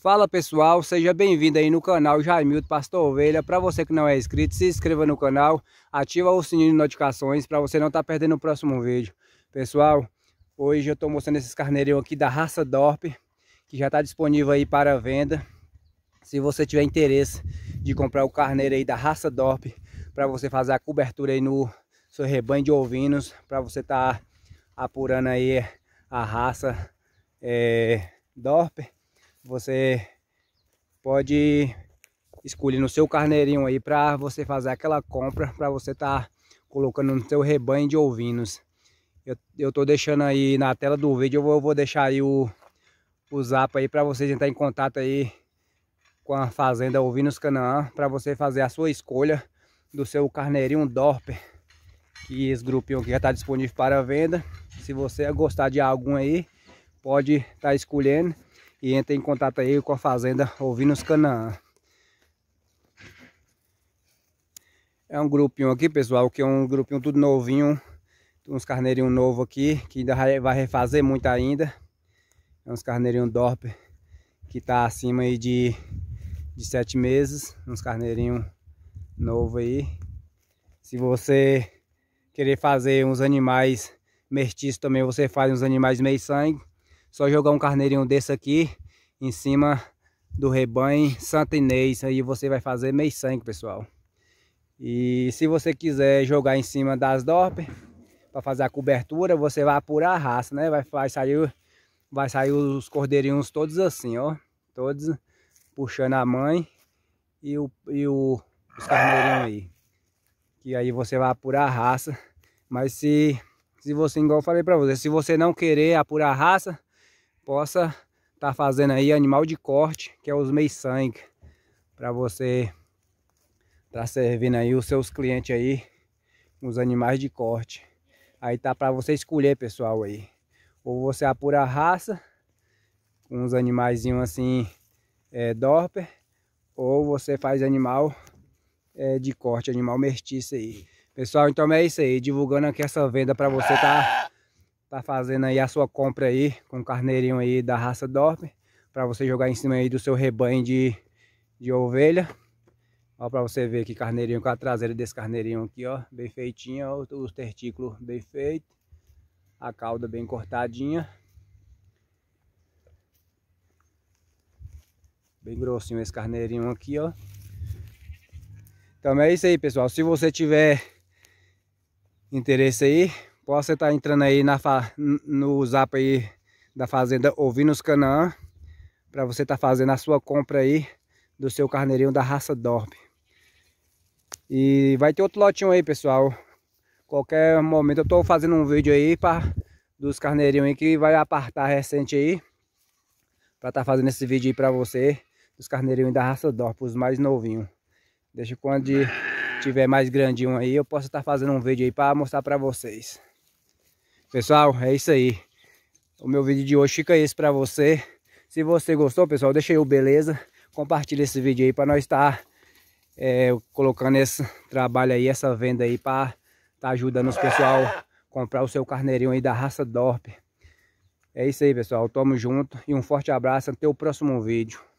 Fala pessoal, seja bem-vindo aí no canal Jaimildo Pastor Ovelha. Para você que não é inscrito, se inscreva no canal, ativa o sininho de notificações para você não estar tá perdendo o próximo vídeo. Pessoal, hoje eu estou mostrando esses carneirinhos aqui da raça Dorp, que já está disponível aí para venda. Se você tiver interesse de comprar o carneiro aí da raça Dorp, para você fazer a cobertura aí no seu rebanho de ovinos, para você estar tá apurando aí a raça é, Dorp você pode escolher no seu carneirinho aí para você fazer aquela compra, para você estar tá colocando no seu rebanho de ovinos. Eu, eu tô deixando aí na tela do vídeo, eu vou, eu vou deixar aí o, o zap aí para vocês entrar em contato aí com a fazenda Ovinos Canaã, para você fazer a sua escolha do seu carneirinho Dorper, que esse grupinho aqui já está disponível para venda. Se você gostar de algum aí, pode estar tá escolhendo e entre em contato aí com a fazenda ouvindo os Canaã. É um grupinho aqui, pessoal, que é um grupinho tudo novinho, uns carneirinhos novo aqui, que ainda vai refazer muito ainda. É uns carneirinhos Dorp, que tá acima aí de, de sete meses, uns carneirinhos novo aí. Se você querer fazer uns animais mestiços também, você faz uns animais meio sangue. Só jogar um carneirinho desse aqui em cima do rebanho Santa Inês. Aí você vai fazer meio sangue, pessoal. E se você quiser jogar em cima das dorpes, para fazer a cobertura, você vai apurar a raça, né? Vai, vai, sair, vai sair os cordeirinhos todos assim, ó. Todos puxando a mãe e, o, e o, os carneirinhos aí. Que aí você vai apurar a raça. Mas se, se você, igual eu falei para você, se você não querer apurar a raça, possa estar tá fazendo aí animal de corte, que é os meios sangue, para você estar tá servindo aí os seus clientes aí, os animais de corte. Aí tá para você escolher, pessoal, aí. Ou você apura a raça, com uns animaisinho assim, é, dorper, ou você faz animal é, de corte, animal mestiço aí. Pessoal, então é isso aí, divulgando aqui essa venda para você tá tá fazendo aí a sua compra aí com o carneirinho aí da raça Dorp para você jogar em cima aí do seu rebanho de, de ovelha. Ó, para você ver que carneirinho com a traseira desse carneirinho aqui, ó, bem feitinho ó, os testículos bem feitos, a cauda bem cortadinha. Bem grossinho esse carneirinho aqui, ó. Então é isso aí, pessoal. Se você tiver interesse aí, Posso estar tá entrando aí na fa... no zap aí da fazenda Ouvindo os Canaã. Para você estar tá fazendo a sua compra aí do seu carneirinho da raça Dorp. E vai ter outro lotinho aí, pessoal. Qualquer momento eu estou fazendo um vídeo aí para dos carneirinhos aí que vai apartar recente aí. Para estar tá fazendo esse vídeo aí para você. Dos carneirinhos da raça Dorp, os mais novinhos. Deixa quando... De tiver mais grandinho aí, eu posso estar fazendo um vídeo aí para mostrar para vocês. Pessoal, é isso aí. O meu vídeo de hoje fica esse para você. Se você gostou, pessoal, deixa aí o beleza. Compartilha esse vídeo aí para nós estar tá, é, colocando esse trabalho aí, essa venda aí para tá ajudando os pessoal a comprar o seu carneirinho aí da raça Dorp. É isso aí, pessoal. Tamo junto e um forte abraço. Até o próximo vídeo.